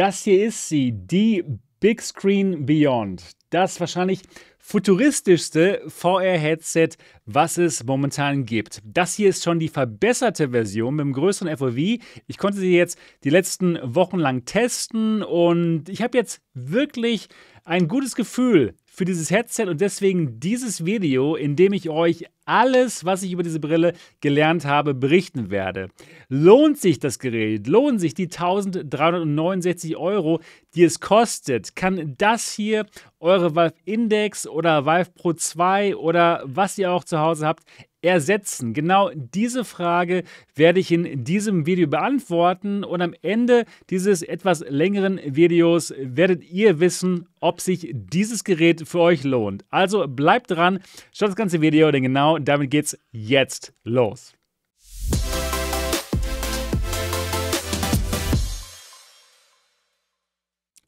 Das hier ist sie, die Big Screen Beyond. Das wahrscheinlich futuristischste VR-Headset, was es momentan gibt. Das hier ist schon die verbesserte Version mit dem größeren FOV. Ich konnte sie jetzt die letzten Wochen lang testen und ich habe jetzt wirklich ein gutes Gefühl für dieses Headset und deswegen dieses Video, in dem ich euch alles, was ich über diese Brille gelernt habe, berichten werde. Lohnt sich das Gerät? Lohnen sich die 1369 Euro, die es kostet? Kann das hier eure Valve Index oder Valve Pro 2 oder was ihr auch zu Hause habt ersetzen? Genau diese Frage werde ich in diesem Video beantworten und am Ende dieses etwas längeren Videos werdet ihr wissen, ob sich dieses Gerät für euch lohnt. Also bleibt dran, schaut das ganze Video, denn genau damit geht's jetzt los.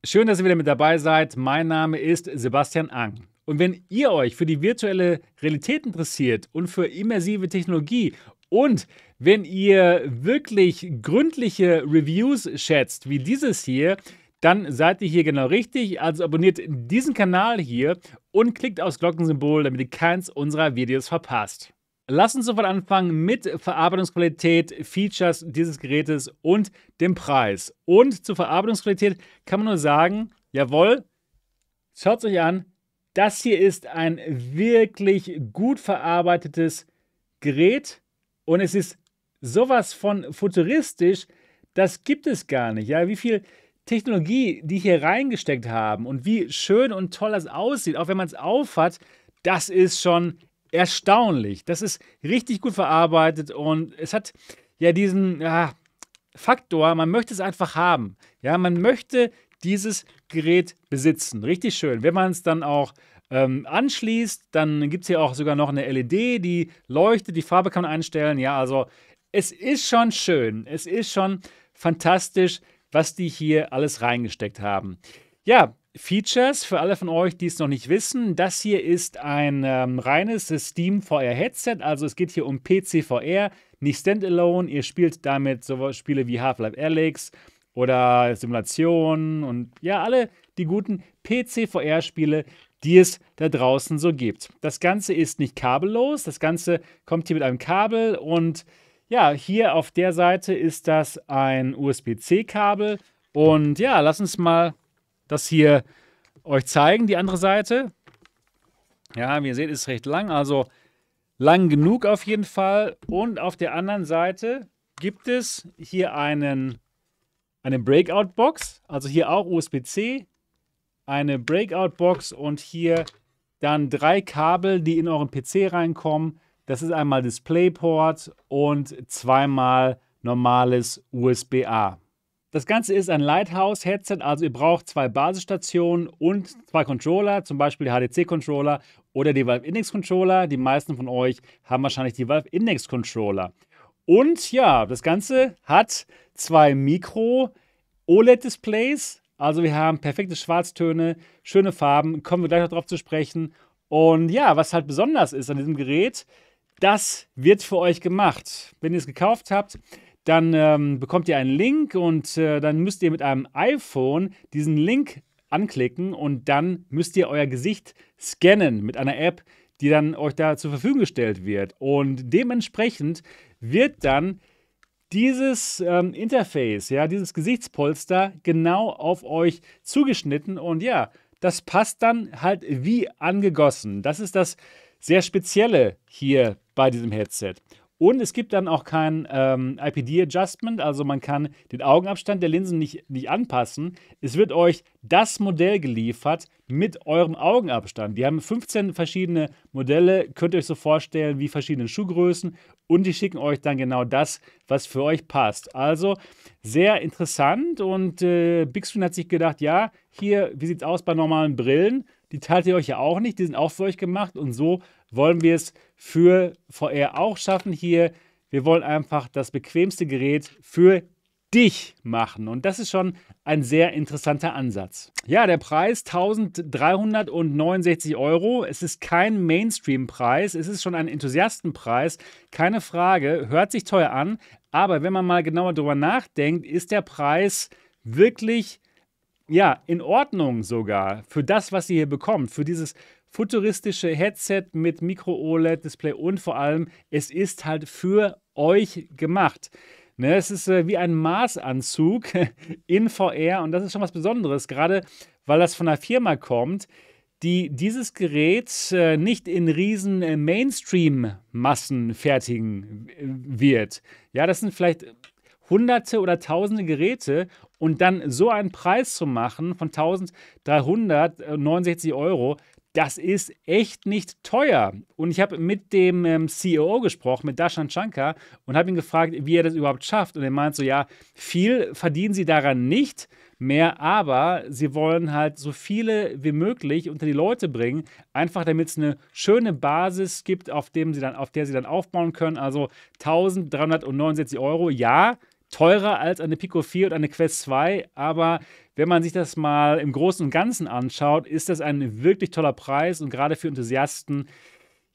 Schön, dass ihr wieder mit dabei seid. Mein Name ist Sebastian Ang. Und wenn ihr euch für die virtuelle Realität interessiert und für immersive Technologie und wenn ihr wirklich gründliche Reviews schätzt, wie dieses hier, dann seid ihr hier genau richtig. Also abonniert diesen Kanal hier und klickt aufs Glockensymbol, damit ihr keins unserer Videos verpasst. Lass uns sofort anfangen mit Verarbeitungsqualität, Features dieses Gerätes und dem Preis. Und zur Verarbeitungsqualität kann man nur sagen, jawohl, schaut es euch an, das hier ist ein wirklich gut verarbeitetes Gerät und es ist sowas von futuristisch, das gibt es gar nicht. Ja, wie viel Technologie die hier reingesteckt haben und wie schön und toll das aussieht, auch wenn man es aufhat, das ist schon erstaunlich. Das ist richtig gut verarbeitet und es hat ja diesen ja, Faktor, man möchte es einfach haben. Ja, man möchte dieses Gerät besitzen. Richtig schön. Wenn man es dann auch ähm, anschließt, dann gibt es hier auch sogar noch eine LED, die leuchtet, die Farbe kann man einstellen. Ja, also es ist schon schön. Es ist schon fantastisch, was die hier alles reingesteckt haben. Ja, Features für alle von euch, die es noch nicht wissen. Das hier ist ein ähm, reines Steam VR Headset. Also es geht hier um PC VR, nicht Standalone. Ihr spielt damit so Spiele wie Half-Life Alyx, oder Simulationen und ja, alle die guten PC-VR-Spiele, die es da draußen so gibt. Das Ganze ist nicht kabellos, das Ganze kommt hier mit einem Kabel und ja, hier auf der Seite ist das ein USB-C-Kabel und ja, lass uns mal das hier euch zeigen, die andere Seite. Ja, wie ihr seht, ist recht lang, also lang genug auf jeden Fall. Und auf der anderen Seite gibt es hier einen eine Breakout-Box, also hier auch USB-C, eine Breakout-Box und hier dann drei Kabel, die in euren PC reinkommen. Das ist einmal DisplayPort und zweimal normales USB-A. Das Ganze ist ein Lighthouse-Headset, also ihr braucht zwei Basisstationen und zwei Controller, zum Beispiel die HDC-Controller oder die Valve Index-Controller. Die meisten von euch haben wahrscheinlich die Valve Index-Controller. Und ja, das Ganze hat zwei Mikro-OLED-Displays. Also wir haben perfekte Schwarztöne, schöne Farben, kommen wir gleich noch drauf zu sprechen. Und ja, was halt besonders ist an diesem Gerät, das wird für euch gemacht. Wenn ihr es gekauft habt, dann ähm, bekommt ihr einen Link und äh, dann müsst ihr mit einem iPhone diesen Link anklicken und dann müsst ihr euer Gesicht scannen mit einer App, die dann euch da zur Verfügung gestellt wird. Und dementsprechend wird dann dieses ähm, Interface, ja, dieses Gesichtspolster genau auf euch zugeschnitten und ja, das passt dann halt wie angegossen. Das ist das sehr Spezielle hier bei diesem Headset. Und es gibt dann auch kein ähm, IPD-Adjustment, also man kann den Augenabstand der Linsen nicht, nicht anpassen. Es wird euch das Modell geliefert mit eurem Augenabstand. Die haben 15 verschiedene Modelle, könnt ihr euch so vorstellen, wie verschiedene Schuhgrößen und die schicken euch dann genau das, was für euch passt. Also sehr interessant und äh, Big Screen hat sich gedacht, ja, hier, wie sieht es aus bei normalen Brillen? Die teilt ihr euch ja auch nicht, die sind auch für euch gemacht und so wollen wir es für VR auch schaffen hier. Wir wollen einfach das bequemste Gerät für dich machen. Und das ist schon ein sehr interessanter Ansatz. Ja, der Preis 1369 Euro. Es ist kein Mainstream-Preis, es ist schon ein Enthusiastenpreis. Keine Frage, hört sich teuer an. Aber wenn man mal genauer drüber nachdenkt, ist der Preis wirklich ja, in Ordnung sogar für das, was ihr hier bekommt, für dieses futuristische Headset mit Micro-OLED-Display und vor allem, es ist halt für euch gemacht. Ne, es ist äh, wie ein Maßanzug in VR und das ist schon was Besonderes, gerade weil das von einer Firma kommt, die dieses Gerät äh, nicht in riesen äh, Mainstream-Massen fertigen äh, wird. Ja, das sind vielleicht hunderte oder tausende Geräte und dann so einen Preis zu machen von 1369 Euro, das ist echt nicht teuer. Und ich habe mit dem ähm, CEO gesprochen, mit Dashan Shankar, und habe ihn gefragt, wie er das überhaupt schafft. Und er meint so, ja, viel verdienen sie daran nicht mehr, aber sie wollen halt so viele wie möglich unter die Leute bringen, einfach damit es eine schöne Basis gibt, auf, dem sie dann, auf der sie dann aufbauen können. Also 1369 Euro, ja, teurer als eine Pico 4 und eine Quest 2, aber wenn man sich das mal im Großen und Ganzen anschaut, ist das ein wirklich toller Preis und gerade für Enthusiasten,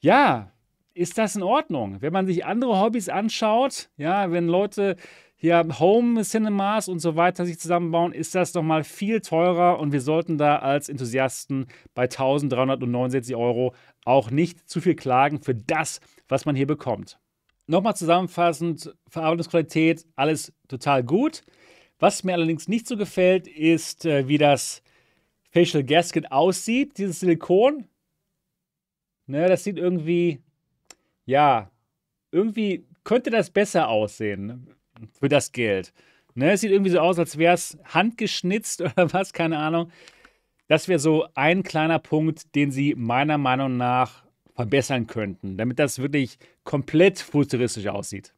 ja, ist das in Ordnung. Wenn man sich andere Hobbys anschaut, ja, wenn Leute hier Home Cinemas und so weiter sich zusammenbauen, ist das nochmal viel teurer und wir sollten da als Enthusiasten bei 1369 Euro auch nicht zu viel klagen für das, was man hier bekommt. Nochmal zusammenfassend, Verarbeitungsqualität, alles total gut. Was mir allerdings nicht so gefällt, ist, äh, wie das Facial Gasket aussieht, dieses Silikon. Ne, das sieht irgendwie, ja, irgendwie könnte das besser aussehen ne, für das Geld. Ne, es sieht irgendwie so aus, als wäre es handgeschnitzt oder was, keine Ahnung. Das wäre so ein kleiner Punkt, den sie meiner Meinung nach verbessern könnten, damit das wirklich komplett futuristisch aussieht.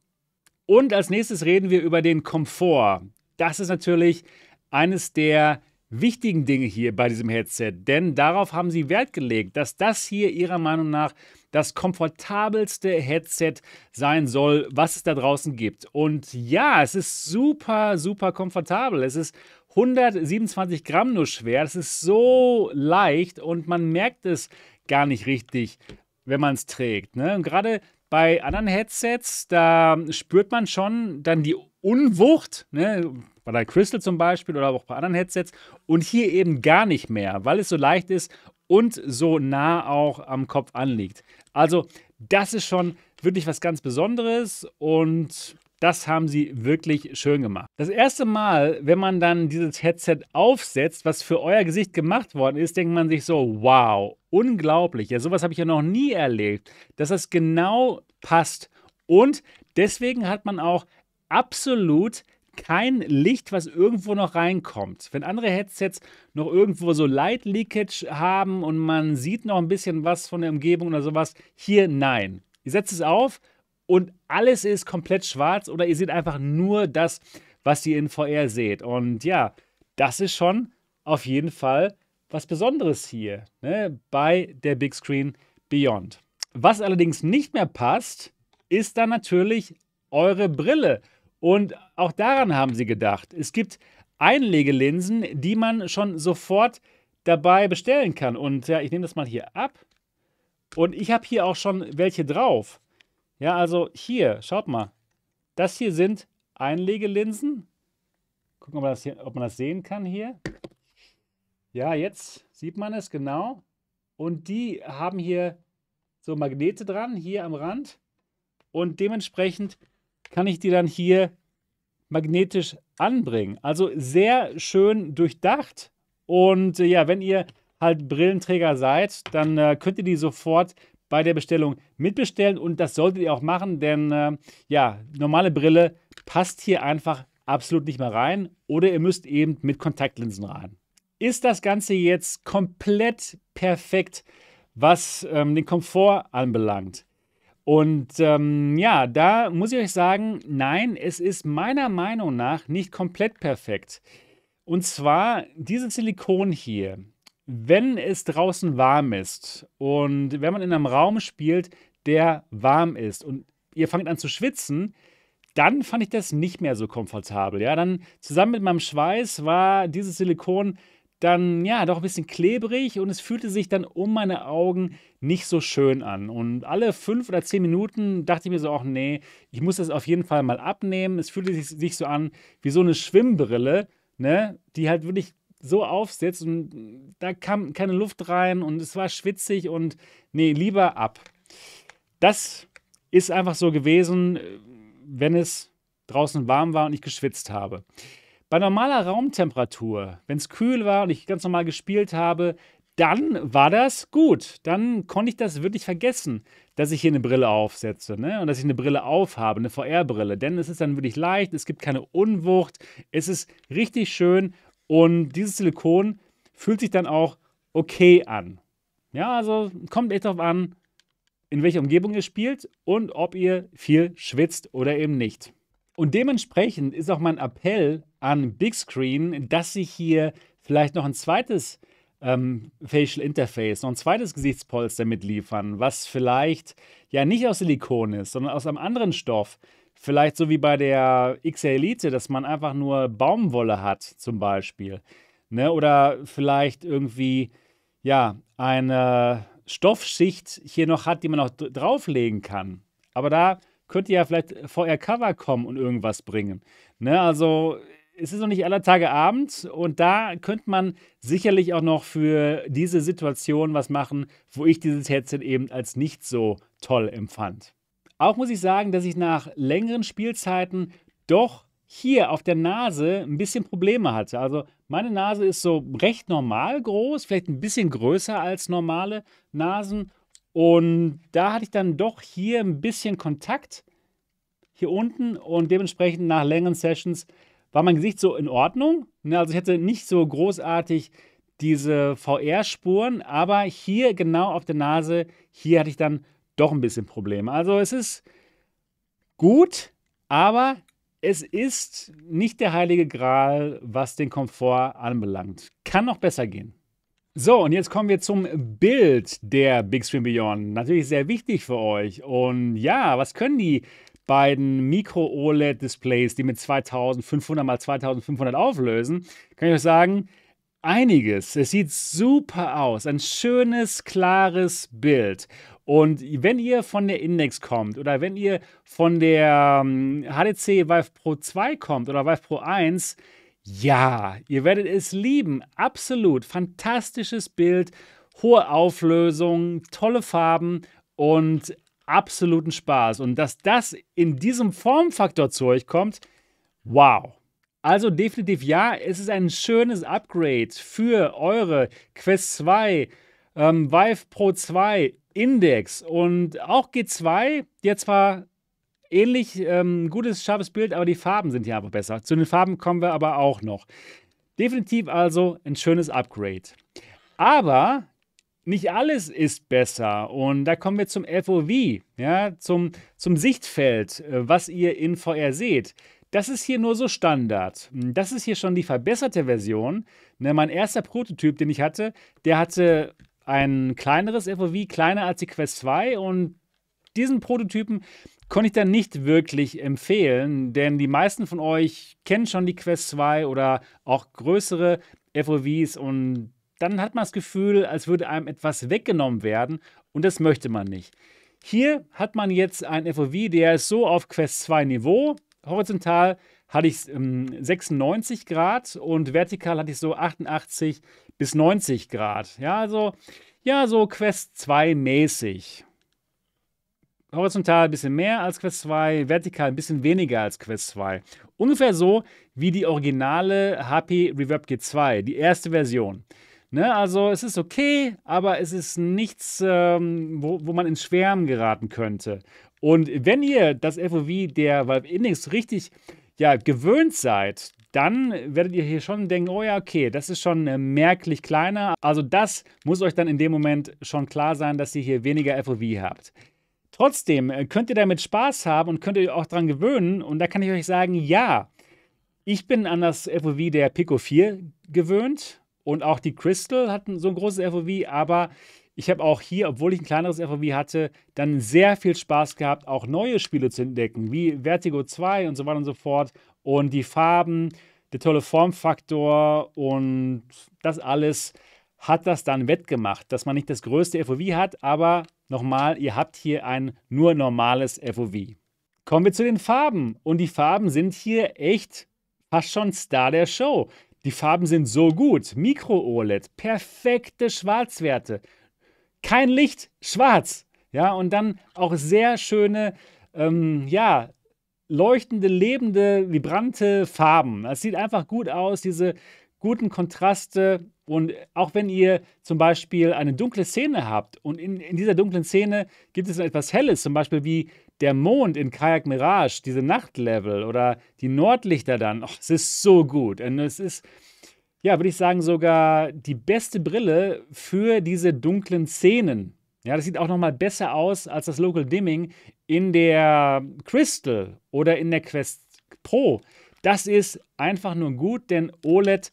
Und als nächstes reden wir über den Komfort. Das ist natürlich eines der wichtigen Dinge hier bei diesem Headset, denn darauf haben sie Wert gelegt, dass das hier ihrer Meinung nach das komfortabelste Headset sein soll, was es da draußen gibt. Und ja, es ist super, super komfortabel. Es ist 127 Gramm nur schwer. Es ist so leicht und man merkt es gar nicht richtig, wenn man es trägt. Ne? Und gerade bei anderen Headsets, da spürt man schon dann die Unwucht, ne? bei der Crystal zum Beispiel oder auch bei anderen Headsets und hier eben gar nicht mehr, weil es so leicht ist und so nah auch am Kopf anliegt. Also das ist schon wirklich was ganz Besonderes und das haben sie wirklich schön gemacht. Das erste Mal, wenn man dann dieses Headset aufsetzt, was für euer Gesicht gemacht worden ist, denkt man sich so, wow, unglaublich. Ja, sowas habe ich ja noch nie erlebt, dass das genau passt. Und deswegen hat man auch absolut kein Licht, was irgendwo noch reinkommt. Wenn andere Headsets noch irgendwo so Light Leakage haben und man sieht noch ein bisschen was von der Umgebung oder sowas, hier nein. Ihr setzt es auf und alles ist komplett schwarz oder ihr seht einfach nur das, was ihr in VR seht. Und ja, das ist schon auf jeden Fall was Besonderes hier ne? bei der Big Screen Beyond. Was allerdings nicht mehr passt, ist dann natürlich eure Brille. Und auch daran haben sie gedacht. Es gibt Einlegelinsen, die man schon sofort dabei bestellen kann. Und ja, ich nehme das mal hier ab. Und ich habe hier auch schon welche drauf. Ja, also hier, schaut mal. Das hier sind Einlegelinsen. Gucken, ob man das, ob man das sehen kann hier. Ja, jetzt sieht man es genau. Und die haben hier so Magnete dran, hier am Rand. Und dementsprechend kann ich die dann hier magnetisch anbringen. Also sehr schön durchdacht. Und äh, ja, wenn ihr halt Brillenträger seid, dann äh, könnt ihr die sofort bei der Bestellung mitbestellen und das solltet ihr auch machen, denn äh, ja, normale Brille passt hier einfach absolut nicht mehr rein oder ihr müsst eben mit Kontaktlinsen rein. Ist das Ganze jetzt komplett perfekt, was ähm, den Komfort anbelangt? Und ähm, ja, da muss ich euch sagen, nein, es ist meiner Meinung nach nicht komplett perfekt. Und zwar dieses Silikon hier wenn es draußen warm ist und wenn man in einem Raum spielt, der warm ist und ihr fangt an zu schwitzen, dann fand ich das nicht mehr so komfortabel. Ja, dann zusammen mit meinem Schweiß war dieses Silikon dann ja doch ein bisschen klebrig und es fühlte sich dann um meine Augen nicht so schön an. Und alle fünf oder zehn Minuten dachte ich mir so, ach nee, ich muss das auf jeden Fall mal abnehmen. Es fühlte sich, sich so an wie so eine Schwimmbrille, ne, die halt wirklich so aufsitzt und da kam keine Luft rein und es war schwitzig und nee, lieber ab. Das ist einfach so gewesen, äh, wenn es draußen warm war und ich geschwitzt habe. Bei normaler Raumtemperatur, wenn es kühl war und ich ganz normal gespielt habe, dann war das gut. Dann konnte ich das wirklich vergessen, dass ich hier eine Brille aufsetze ne? und dass ich eine Brille aufhabe, eine VR-Brille. Denn es ist dann wirklich leicht, es gibt keine Unwucht, es ist richtig schön und dieses Silikon fühlt sich dann auch okay an. Ja, also kommt echt darauf an, in welcher Umgebung ihr spielt und ob ihr viel schwitzt oder eben nicht. Und dementsprechend ist auch mein Appell an Big Screen, dass sich hier vielleicht noch ein zweites ähm, Facial Interface, noch ein zweites Gesichtspolster mitliefern, was vielleicht ja nicht aus Silikon ist, sondern aus einem anderen Stoff, Vielleicht so wie bei der XR elite dass man einfach nur Baumwolle hat, zum Beispiel. Ne? Oder vielleicht irgendwie, ja, eine Stoffschicht hier noch hat, die man auch drauflegen kann. Aber da könnte ja vielleicht VR-Cover kommen und irgendwas bringen. Ne? Also es ist noch nicht aller Tage Abend und da könnte man sicherlich auch noch für diese Situation was machen, wo ich dieses Headset eben als nicht so toll empfand. Auch muss ich sagen, dass ich nach längeren Spielzeiten doch hier auf der Nase ein bisschen Probleme hatte. Also meine Nase ist so recht normal groß, vielleicht ein bisschen größer als normale Nasen. Und da hatte ich dann doch hier ein bisschen Kontakt hier unten und dementsprechend nach längeren Sessions war mein Gesicht so in Ordnung. Ne, also ich hatte nicht so großartig diese VR-Spuren, aber hier genau auf der Nase, hier hatte ich dann doch ein bisschen Probleme. Also es ist gut, aber es ist nicht der heilige Gral, was den Komfort anbelangt. Kann noch besser gehen. So, und jetzt kommen wir zum Bild der Big Screen Beyond. Natürlich sehr wichtig für euch. Und ja, was können die beiden Micro-OLED-Displays, die mit 2500 x 2500 auflösen? Kann ich euch sagen, einiges. Es sieht super aus. Ein schönes, klares Bild. Und wenn ihr von der Index kommt oder wenn ihr von der HDC ähm, Vive Pro 2 kommt oder Vive Pro 1, ja, ihr werdet es lieben. Absolut. Fantastisches Bild, hohe Auflösung, tolle Farben und absoluten Spaß. Und dass das in diesem Formfaktor zu euch kommt, wow. Also definitiv ja, es ist ein schönes Upgrade für eure Quest 2 ähm, Vive Pro 2 Index und auch G2, die hat zwar ähnlich ähm, gutes, scharfes Bild, aber die Farben sind hier einfach besser. Zu den Farben kommen wir aber auch noch. Definitiv also ein schönes Upgrade. Aber nicht alles ist besser. Und da kommen wir zum FOV, ja, zum, zum Sichtfeld, äh, was ihr in VR seht. Das ist hier nur so Standard. Das ist hier schon die verbesserte Version. Ne, mein erster Prototyp, den ich hatte, der hatte ein kleineres FOV, kleiner als die Quest 2 und diesen Prototypen konnte ich dann nicht wirklich empfehlen, denn die meisten von euch kennen schon die Quest 2 oder auch größere FOVs und dann hat man das Gefühl, als würde einem etwas weggenommen werden und das möchte man nicht. Hier hat man jetzt ein FOV, der ist so auf Quest 2 Niveau, horizontal, hatte ich ähm, 96 Grad und vertikal hatte ich so 88 bis 90 Grad. Ja, also ja, so Quest 2 mäßig. Horizontal ein bisschen mehr als Quest 2, vertikal ein bisschen weniger als Quest 2. Ungefähr so wie die originale HP Reverb G2, die erste Version. Ne, also es ist okay, aber es ist nichts, ähm, wo, wo man ins Schwärmen geraten könnte. Und wenn ihr das FOV der Valve Index richtig ja, gewöhnt seid, dann werdet ihr hier schon denken, oh ja, okay, das ist schon äh, merklich kleiner. Also das muss euch dann in dem Moment schon klar sein, dass ihr hier weniger FOV habt. Trotzdem äh, könnt ihr damit Spaß haben und könnt ihr auch daran gewöhnen. Und da kann ich euch sagen, ja, ich bin an das FOV der Pico 4 gewöhnt und auch die Crystal hatten so ein großes FOV, aber ich habe auch hier, obwohl ich ein kleineres FOV hatte, dann sehr viel Spaß gehabt, auch neue Spiele zu entdecken, wie Vertigo 2 und so weiter und so fort. Und die Farben, der tolle Formfaktor und das alles hat das dann wettgemacht, dass man nicht das größte FOV hat, aber nochmal, ihr habt hier ein nur normales FOV. Kommen wir zu den Farben. Und die Farben sind hier echt fast schon Star der Show. Die Farben sind so gut. mikro oled perfekte Schwarzwerte, kein Licht, schwarz. Ja, und dann auch sehr schöne, ähm, ja, leuchtende, lebende, vibrante Farben. Das sieht einfach gut aus, diese guten Kontraste. Und auch wenn ihr zum Beispiel eine dunkle Szene habt und in, in dieser dunklen Szene gibt es etwas Helles, zum Beispiel wie der Mond in Kajak Mirage, diese Nachtlevel oder die Nordlichter dann. Och, es ist so gut. Und es ist ja, würde ich sagen, sogar die beste Brille für diese dunklen Szenen. Ja, das sieht auch nochmal besser aus als das Local Dimming in der Crystal oder in der Quest Pro. Das ist einfach nur gut, denn OLED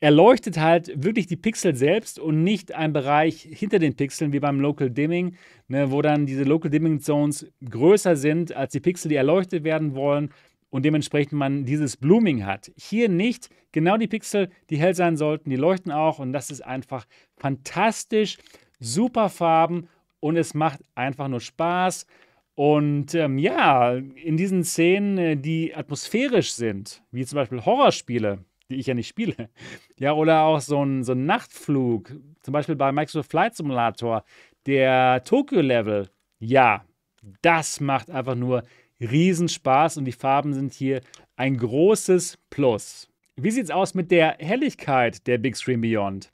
erleuchtet halt wirklich die Pixel selbst und nicht ein Bereich hinter den Pixeln wie beim Local Dimming, ne, wo dann diese Local Dimming Zones größer sind als die Pixel, die erleuchtet werden wollen und dementsprechend man dieses Blooming hat. Hier nicht. Genau die Pixel, die hell sein sollten, die leuchten auch und das ist einfach fantastisch. Super Farben und es macht einfach nur Spaß. Und ähm, ja, in diesen Szenen, äh, die atmosphärisch sind, wie zum Beispiel Horrorspiele, die ich ja nicht spiele, ja, oder auch so ein, so ein Nachtflug, zum Beispiel bei Microsoft Flight Simulator, der Tokyo-Level, ja, das macht einfach nur Riesenspaß und die Farben sind hier ein großes Plus. Wie sieht es aus mit der Helligkeit der Big Screen Beyond?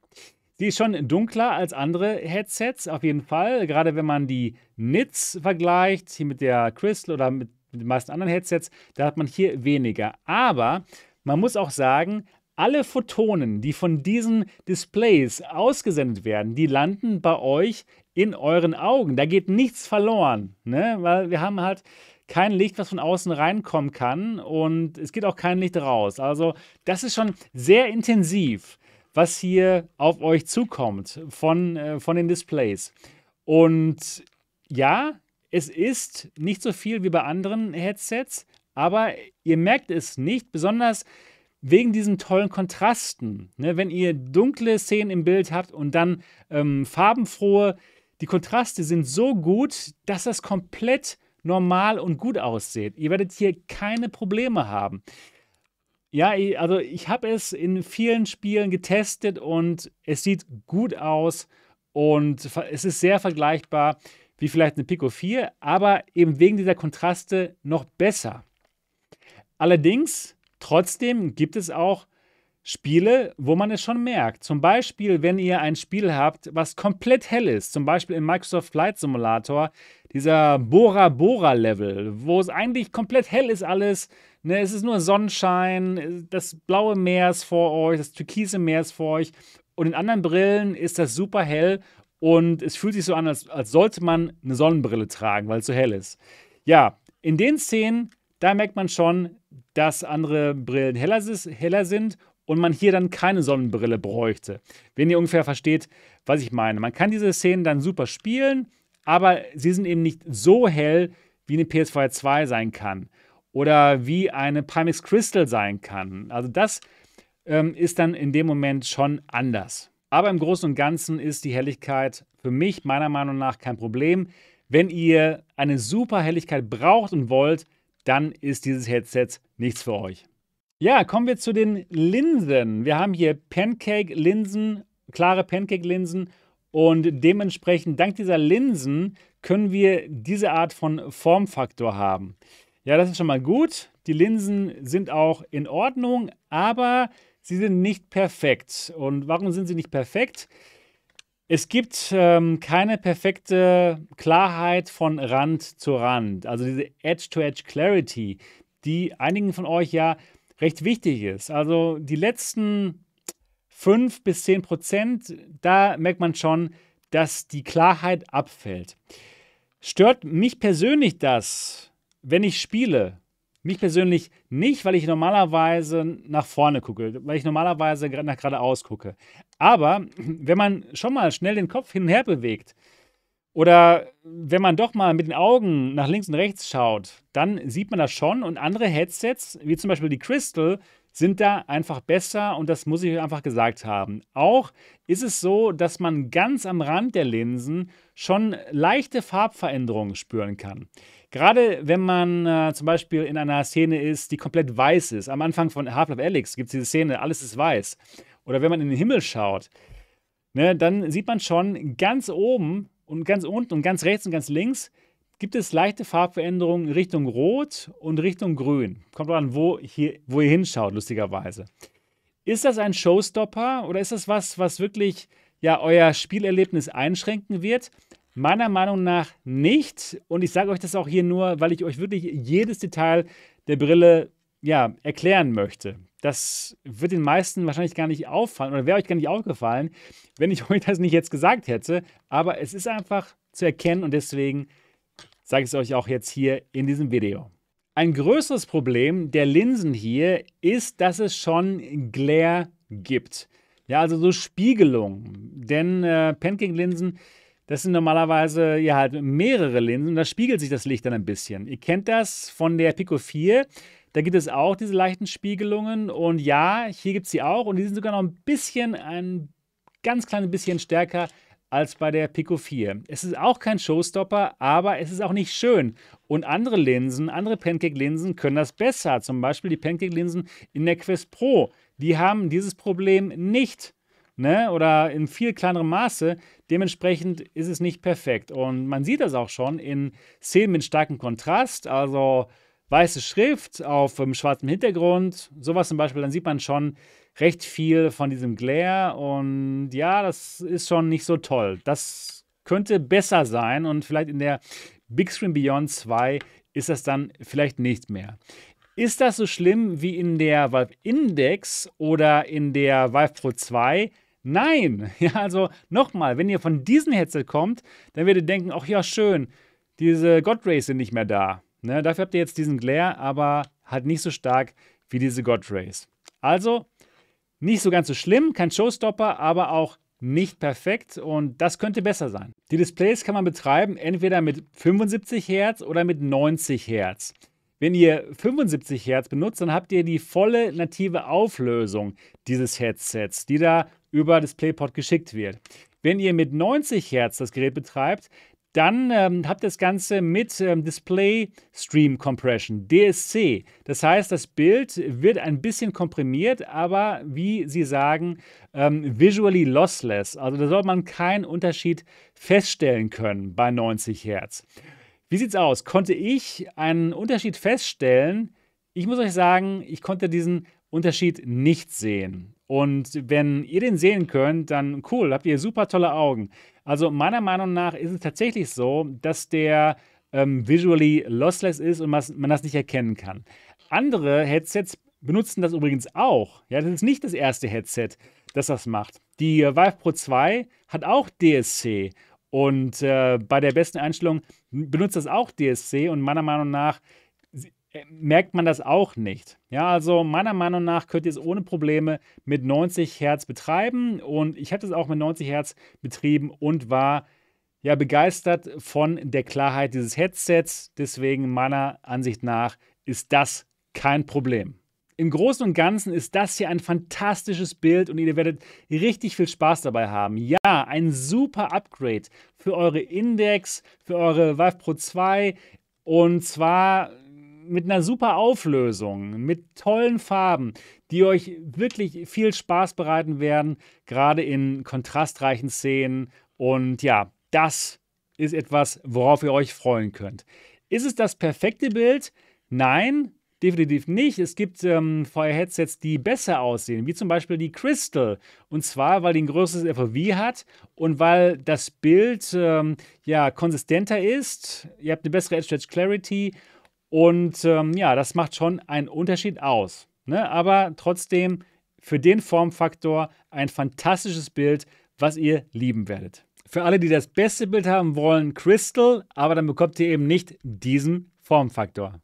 Die ist schon dunkler als andere Headsets, auf jeden Fall. Gerade wenn man die Nits vergleicht, hier mit der Crystal oder mit, den meisten anderen Headsets, da hat man hier weniger. Aber man muss auch sagen, alle Photonen, die von diesen Displays ausgesendet werden, die landen bei euch in euren Augen. Da geht nichts verloren, ne? weil wir haben halt kein Licht, was von außen reinkommen kann und es geht auch kein Licht raus. Also das ist schon sehr intensiv, was hier auf euch zukommt von, äh, von den Displays. Und ja, es ist nicht so viel wie bei anderen Headsets, aber ihr merkt es nicht, besonders wegen diesen tollen Kontrasten. Ne? Wenn ihr dunkle Szenen im Bild habt und dann ähm, farbenfrohe, die Kontraste sind so gut, dass das komplett normal und gut ausseht. Ihr werdet hier keine Probleme haben. Ja, also ich habe es in vielen Spielen getestet und es sieht gut aus und es ist sehr vergleichbar wie vielleicht eine Pico 4, aber eben wegen dieser Kontraste noch besser. Allerdings, trotzdem gibt es auch Spiele, wo man es schon merkt. Zum Beispiel, wenn ihr ein Spiel habt, was komplett hell ist, zum Beispiel im Microsoft Flight Simulator, dieser Bora Bora Level, wo es eigentlich komplett hell ist alles. Ne, es ist nur Sonnenschein, das blaue Meer ist vor euch, das türkise Meer ist vor euch. Und in anderen Brillen ist das super hell und es fühlt sich so an, als, als sollte man eine Sonnenbrille tragen, weil es so hell ist. Ja, in den Szenen, da merkt man schon, dass andere Brillen heller, heller sind und man hier dann keine Sonnenbrille bräuchte. Wenn ihr ungefähr versteht, was ich meine. Man kann diese Szenen dann super spielen aber sie sind eben nicht so hell, wie eine PS4 2 sein kann oder wie eine Primex Crystal sein kann. Also das ähm, ist dann in dem Moment schon anders. Aber im Großen und Ganzen ist die Helligkeit für mich meiner Meinung nach kein Problem. Wenn ihr eine super Helligkeit braucht und wollt, dann ist dieses Headset nichts für euch. Ja, kommen wir zu den Linsen. Wir haben hier Pancake-Linsen, klare Pancake-Linsen und dementsprechend, dank dieser Linsen, können wir diese Art von Formfaktor haben. Ja, das ist schon mal gut. Die Linsen sind auch in Ordnung, aber sie sind nicht perfekt. Und warum sind sie nicht perfekt? Es gibt ähm, keine perfekte Klarheit von Rand zu Rand. Also diese Edge-to-Edge-Clarity, die einigen von euch ja recht wichtig ist. Also die letzten 5 bis 10 Prozent, da merkt man schon, dass die Klarheit abfällt. Stört mich persönlich das, wenn ich spiele? Mich persönlich nicht, weil ich normalerweise nach vorne gucke, weil ich normalerweise nach geradeaus gucke. Aber wenn man schon mal schnell den Kopf hin und her bewegt oder wenn man doch mal mit den Augen nach links und rechts schaut, dann sieht man das schon. Und andere Headsets, wie zum Beispiel die Crystal, sind da einfach besser und das muss ich euch einfach gesagt haben. Auch ist es so, dass man ganz am Rand der Linsen schon leichte Farbveränderungen spüren kann. Gerade wenn man äh, zum Beispiel in einer Szene ist, die komplett weiß ist. Am Anfang von Half-Life Alex gibt es diese Szene, alles ist weiß. Oder wenn man in den Himmel schaut, ne, dann sieht man schon ganz oben und ganz unten und ganz rechts und ganz links gibt es leichte Farbveränderungen Richtung Rot und Richtung Grün. Kommt an, wo, hier, wo ihr hinschaut, lustigerweise. Ist das ein Showstopper oder ist das was, was wirklich ja, euer Spielerlebnis einschränken wird? Meiner Meinung nach nicht. Und ich sage euch das auch hier nur, weil ich euch wirklich jedes Detail der Brille ja, erklären möchte. Das wird den meisten wahrscheinlich gar nicht auffallen oder wäre euch gar nicht aufgefallen, wenn ich euch das nicht jetzt gesagt hätte. Aber es ist einfach zu erkennen und deswegen sage ich es euch auch jetzt hier in diesem Video. Ein größeres Problem der Linsen hier ist, dass es schon Glare gibt. Ja, also so Spiegelung. Denn äh, Pancake-Linsen, das sind normalerweise ja halt mehrere Linsen und da spiegelt sich das Licht dann ein bisschen. Ihr kennt das von der Pico 4. Da gibt es auch diese leichten Spiegelungen und ja, hier gibt es sie auch und die sind sogar noch ein bisschen, ein ganz kleines bisschen stärker als bei der Pico 4. Es ist auch kein Showstopper, aber es ist auch nicht schön. Und andere Linsen, andere Pancake-Linsen können das besser. Zum Beispiel die Pancake-Linsen in der Quest Pro. Die haben dieses Problem nicht. Ne? Oder in viel kleinerem Maße. Dementsprechend ist es nicht perfekt. Und man sieht das auch schon in Szenen mit starkem Kontrast. Also weiße Schrift auf ähm, schwarzem Hintergrund, sowas zum Beispiel, dann sieht man schon, recht viel von diesem Glare und ja, das ist schon nicht so toll. Das könnte besser sein und vielleicht in der Big Screen Beyond 2 ist das dann vielleicht nicht mehr. Ist das so schlimm wie in der Valve Index oder in der Valve Pro 2? Nein! Ja, also nochmal, wenn ihr von diesem Headset kommt, dann werdet ihr denken, ach ja, schön, diese God Rays sind nicht mehr da. Ne, dafür habt ihr jetzt diesen Glare, aber halt nicht so stark wie diese God Rays. Also nicht so ganz so schlimm, kein Showstopper, aber auch nicht perfekt und das könnte besser sein. Die Displays kann man betreiben entweder mit 75 Hertz oder mit 90 Hertz. Wenn ihr 75 Hertz benutzt, dann habt ihr die volle native Auflösung dieses Headsets, die da über DisplayPort geschickt wird. Wenn ihr mit 90 Hertz das Gerät betreibt, dann ähm, habt ihr das Ganze mit ähm, Display Stream Compression, DSC. Das heißt, das Bild wird ein bisschen komprimiert, aber wie Sie sagen, ähm, visually lossless. Also da soll man keinen Unterschied feststellen können bei 90 Hertz. Wie sieht's aus? Konnte ich einen Unterschied feststellen? Ich muss euch sagen, ich konnte diesen Unterschied nicht sehen. Und wenn ihr den sehen könnt, dann cool, habt ihr super tolle Augen. Also meiner Meinung nach ist es tatsächlich so, dass der ähm, visually lossless ist und man das nicht erkennen kann. Andere Headsets benutzen das übrigens auch. Ja, das ist nicht das erste Headset, das das macht. Die Vive Pro 2 hat auch DSC und äh, bei der besten Einstellung benutzt das auch DSC und meiner Meinung nach äh, merkt man das auch nicht. Ja, also meiner Meinung nach könnt ihr es ohne Probleme mit 90 Hertz betreiben und ich hatte es auch mit 90 Hertz betrieben und war ja begeistert von der Klarheit dieses Headsets. Deswegen meiner Ansicht nach ist das kein Problem. Im Großen und Ganzen ist das hier ein fantastisches Bild und ihr werdet richtig viel Spaß dabei haben. Ja, ein super Upgrade für eure Index, für eure Vive Pro 2 und zwar mit einer super Auflösung, mit tollen Farben, die euch wirklich viel Spaß bereiten werden, gerade in kontrastreichen Szenen. Und ja, das ist etwas, worauf ihr euch freuen könnt. Ist es das perfekte Bild? Nein, definitiv nicht. Es gibt ähm, VR-Headsets, die besser aussehen, wie zum Beispiel die Crystal. Und zwar, weil die ein größeres FOV hat und weil das Bild ähm, ja konsistenter ist. Ihr habt eine bessere edge Stretch clarity und ähm, ja, das macht schon einen Unterschied aus. Ne? Aber trotzdem für den Formfaktor ein fantastisches Bild, was ihr lieben werdet. Für alle, die das beste Bild haben wollen, Crystal, aber dann bekommt ihr eben nicht diesen Formfaktor.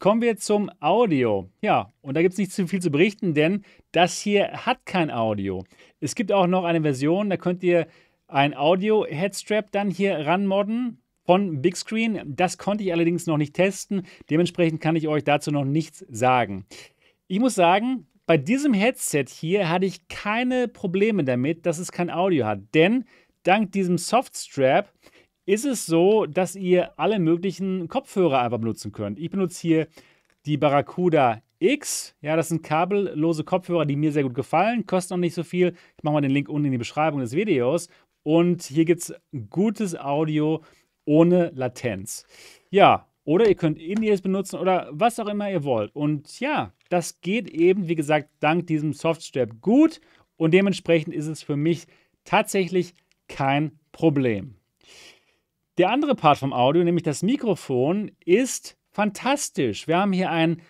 Kommen wir zum Audio. Ja, und da gibt es nicht zu viel zu berichten, denn das hier hat kein Audio. Es gibt auch noch eine Version, da könnt ihr ein Audio-Headstrap dann hier ranmodden von Big Screen. Das konnte ich allerdings noch nicht testen. Dementsprechend kann ich euch dazu noch nichts sagen. Ich muss sagen, bei diesem Headset hier hatte ich keine Probleme damit, dass es kein Audio hat. Denn dank diesem Softstrap ist es so, dass ihr alle möglichen Kopfhörer einfach benutzen könnt. Ich benutze hier die Barracuda X. Ja, das sind kabellose Kopfhörer, die mir sehr gut gefallen, kosten auch nicht so viel. Ich mache mal den Link unten in die Beschreibung des Videos. Und hier gibt es gutes Audio ohne Latenz. Ja, oder ihr könnt Indies benutzen oder was auch immer ihr wollt. Und ja, das geht eben, wie gesagt, dank diesem Softstrap gut und dementsprechend ist es für mich tatsächlich kein Problem. Der andere Part vom Audio, nämlich das Mikrofon, ist fantastisch. Wir haben hier einen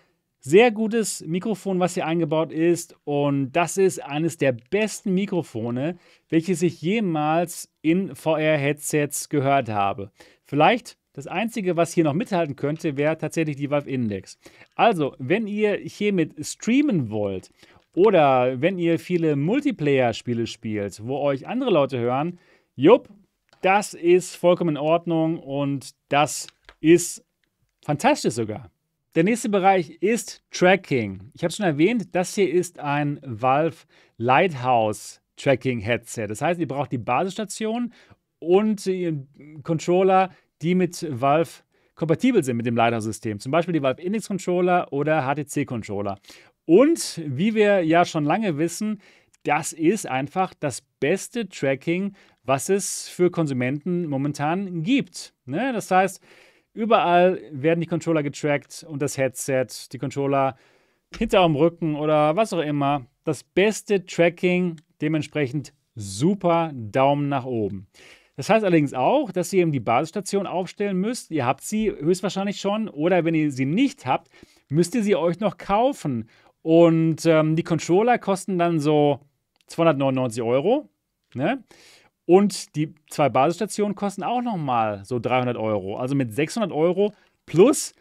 sehr gutes Mikrofon, was hier eingebaut ist. Und das ist eines der besten Mikrofone, welches ich jemals in VR-Headsets gehört habe. Vielleicht das Einzige, was hier noch mithalten könnte, wäre tatsächlich die Valve Index. Also, wenn ihr hiermit streamen wollt oder wenn ihr viele Multiplayer-Spiele spielt, wo euch andere Leute hören, jupp, das ist vollkommen in Ordnung und das ist fantastisch sogar. Der nächste Bereich ist Tracking. Ich habe schon erwähnt, das hier ist ein Valve Lighthouse Tracking Headset. Das heißt, ihr braucht die Basisstation und äh, Controller, die mit Valve kompatibel sind mit dem Lighthouse-System. Zum Beispiel die Valve Index Controller oder HTC Controller. Und wie wir ja schon lange wissen, das ist einfach das beste Tracking, was es für Konsumenten momentan gibt. Ne? Das heißt, Überall werden die Controller getrackt und das Headset, die Controller hinterm Rücken oder was auch immer. Das beste Tracking, dementsprechend super Daumen nach oben. Das heißt allerdings auch, dass ihr eben die Basisstation aufstellen müsst. Ihr habt sie höchstwahrscheinlich schon oder wenn ihr sie nicht habt, müsst ihr sie euch noch kaufen. Und ähm, die Controller kosten dann so 299 Euro. Ne? Und die zwei Basisstationen kosten auch nochmal so 300 Euro. Also mit 600 Euro plus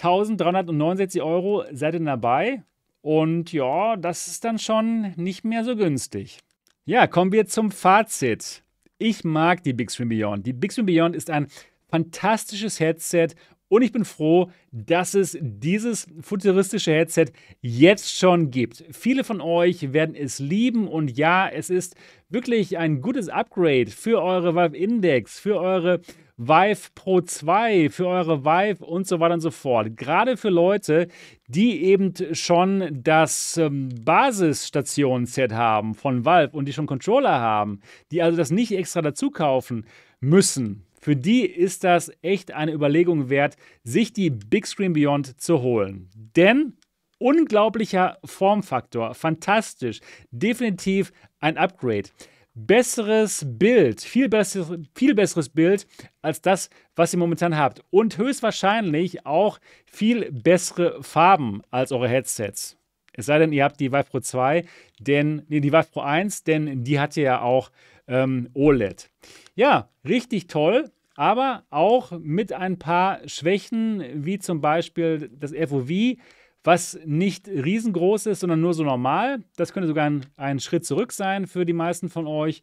1369 Euro seid ihr dabei. Und ja, das ist dann schon nicht mehr so günstig. Ja, kommen wir zum Fazit. Ich mag die Big Screen Beyond. Die Big Screen Beyond ist ein fantastisches Headset und ich bin froh, dass es dieses futuristische Headset jetzt schon gibt. Viele von euch werden es lieben und ja, es ist wirklich ein gutes Upgrade für eure Valve Index, für eure Vive Pro 2, für eure Vive und so weiter und so fort. Gerade für Leute, die eben schon das ähm, Basisstationen-Set haben von Valve und die schon Controller haben, die also das nicht extra dazu kaufen müssen für die ist das echt eine Überlegung wert, sich die Big Screen Beyond zu holen. Denn unglaublicher Formfaktor, fantastisch, definitiv ein Upgrade besseres Bild, viel besseres, viel besseres Bild als das, was ihr momentan habt. Und höchstwahrscheinlich auch viel bessere Farben als eure Headsets. Es sei denn, ihr habt die Vive Pro 2, denn, nee, die Vive Pro 1, denn die hatte ja auch ähm, OLED. Ja, richtig toll, aber auch mit ein paar Schwächen, wie zum Beispiel das FOV, was nicht riesengroß ist, sondern nur so normal. Das könnte sogar ein, ein Schritt zurück sein für die meisten von euch.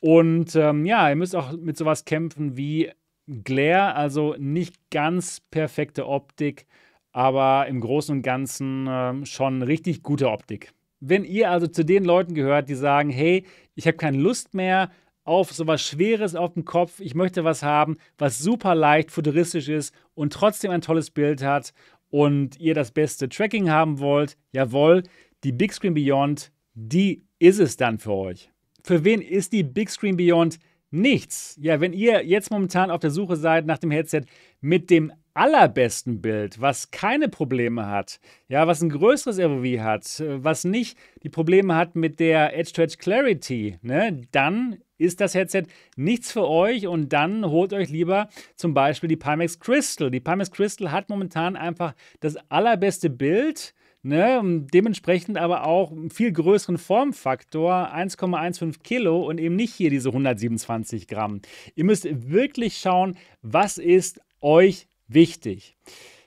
Und ähm, ja, ihr müsst auch mit sowas kämpfen wie Glare, also nicht ganz perfekte Optik, aber im Großen und Ganzen äh, schon richtig gute Optik. Wenn ihr also zu den Leuten gehört, die sagen, hey, ich habe keine Lust mehr, auf so was Schweres auf dem Kopf. Ich möchte was haben, was super leicht futuristisch ist und trotzdem ein tolles Bild hat und ihr das beste Tracking haben wollt. Jawohl, die Big Screen Beyond, die ist es dann für euch. Für wen ist die Big Screen Beyond? nichts. Ja, wenn ihr jetzt momentan auf der Suche seid nach dem Headset mit dem allerbesten Bild, was keine Probleme hat, ja, was ein größeres ROV hat, äh, was nicht die Probleme hat mit der Edge-to-Edge Clarity, ne, dann ist das Headset nichts für euch und dann holt euch lieber zum Beispiel die Pimax Crystal. Die Pimax Crystal hat momentan einfach das allerbeste Bild Ne? Dementsprechend aber auch einen viel größeren Formfaktor, 1,15 Kilo und eben nicht hier diese 127 Gramm. Ihr müsst wirklich schauen, was ist euch wichtig.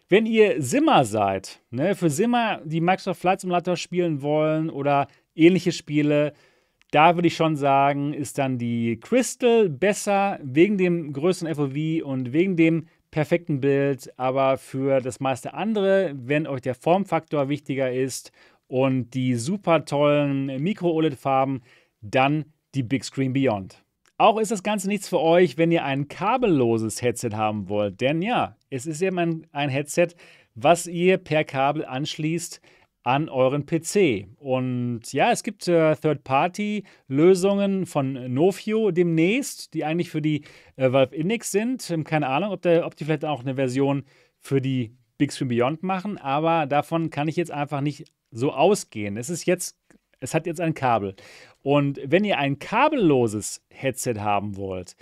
Wenn ihr Simmer seid, ne, für Simmer, die Microsoft Flight Simulator spielen wollen oder ähnliche Spiele, da würde ich schon sagen, ist dann die Crystal besser wegen dem größeren FOV und wegen dem perfekten Bild, aber für das meiste andere, wenn euch der Formfaktor wichtiger ist und die super tollen Micro-OLED-Farben, dann die Big Screen Beyond. Auch ist das Ganze nichts für euch, wenn ihr ein kabelloses Headset haben wollt, denn ja, es ist eben ein, ein Headset, was ihr per Kabel anschließt an euren PC. Und ja, es gibt äh, Third-Party-Lösungen von Novio demnächst, die eigentlich für die äh, Valve Index sind. Ähm, keine Ahnung, ob, der, ob die vielleicht auch eine Version für die Big Screen Beyond machen, aber davon kann ich jetzt einfach nicht so ausgehen. Es ist jetzt, es hat jetzt ein Kabel. Und wenn ihr ein kabelloses Headset haben wollt,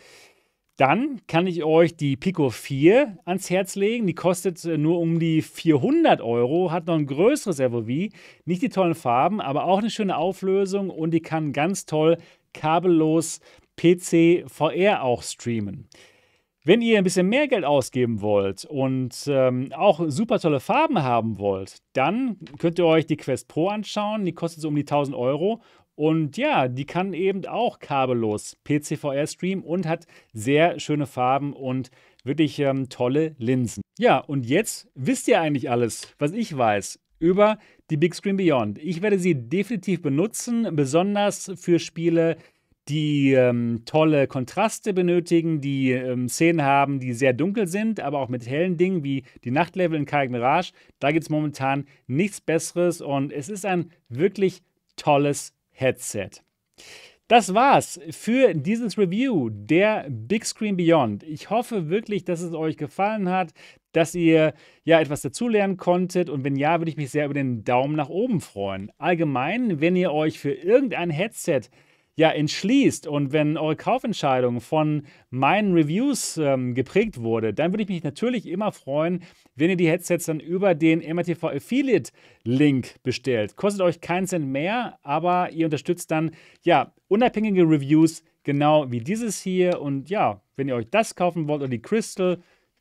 dann kann ich euch die Pico 4 ans Herz legen. Die kostet äh, nur um die 400 Euro, hat noch ein größeres RVV, nicht die tollen Farben, aber auch eine schöne Auflösung und die kann ganz toll kabellos PC VR auch streamen. Wenn ihr ein bisschen mehr Geld ausgeben wollt und ähm, auch super tolle Farben haben wollt, dann könnt ihr euch die Quest Pro anschauen. Die kostet so um die 1000 Euro und ja, die kann eben auch kabellos PCVR streamen und hat sehr schöne Farben und wirklich ähm, tolle Linsen. Ja, und jetzt wisst ihr eigentlich alles, was ich weiß über die Big Screen Beyond. Ich werde sie definitiv benutzen, besonders für Spiele, die ähm, tolle Kontraste benötigen, die ähm, Szenen haben, die sehr dunkel sind, aber auch mit hellen Dingen wie die Nachtlevel in Kayak Mirage. Da gibt es momentan nichts Besseres und es ist ein wirklich tolles Headset. Das war's für dieses Review der Big Screen Beyond. Ich hoffe wirklich, dass es euch gefallen hat, dass ihr ja etwas dazulernen konntet und wenn ja, würde ich mich sehr über den Daumen nach oben freuen. Allgemein, wenn ihr euch für irgendein Headset ja entschließt und wenn eure Kaufentscheidung von meinen Reviews ähm, geprägt wurde, dann würde ich mich natürlich immer freuen, wenn ihr die Headsets dann über den MRTV Affiliate Link bestellt. Kostet euch keinen Cent mehr, aber ihr unterstützt dann ja unabhängige Reviews genau wie dieses hier und ja, wenn ihr euch das kaufen wollt oder die Crystal,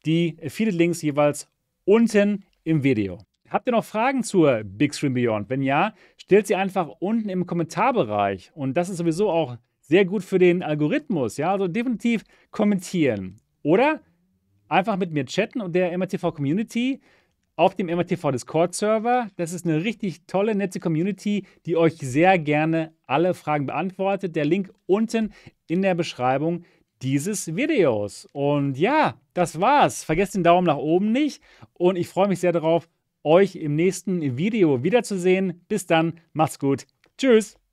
die Affiliate Links jeweils unten im Video. Habt ihr noch Fragen zur Big Screen Beyond? Wenn ja, stellt sie einfach unten im Kommentarbereich. Und das ist sowieso auch sehr gut für den Algorithmus. Ja, also definitiv kommentieren. Oder einfach mit mir chatten und der MRTV Community auf dem MRTV Discord Server. Das ist eine richtig tolle, nette Community, die euch sehr gerne alle Fragen beantwortet. Der Link unten in der Beschreibung dieses Videos. Und ja, das war's. Vergesst den Daumen nach oben nicht und ich freue mich sehr darauf, euch im nächsten Video wiederzusehen. Bis dann, macht's gut. Tschüss.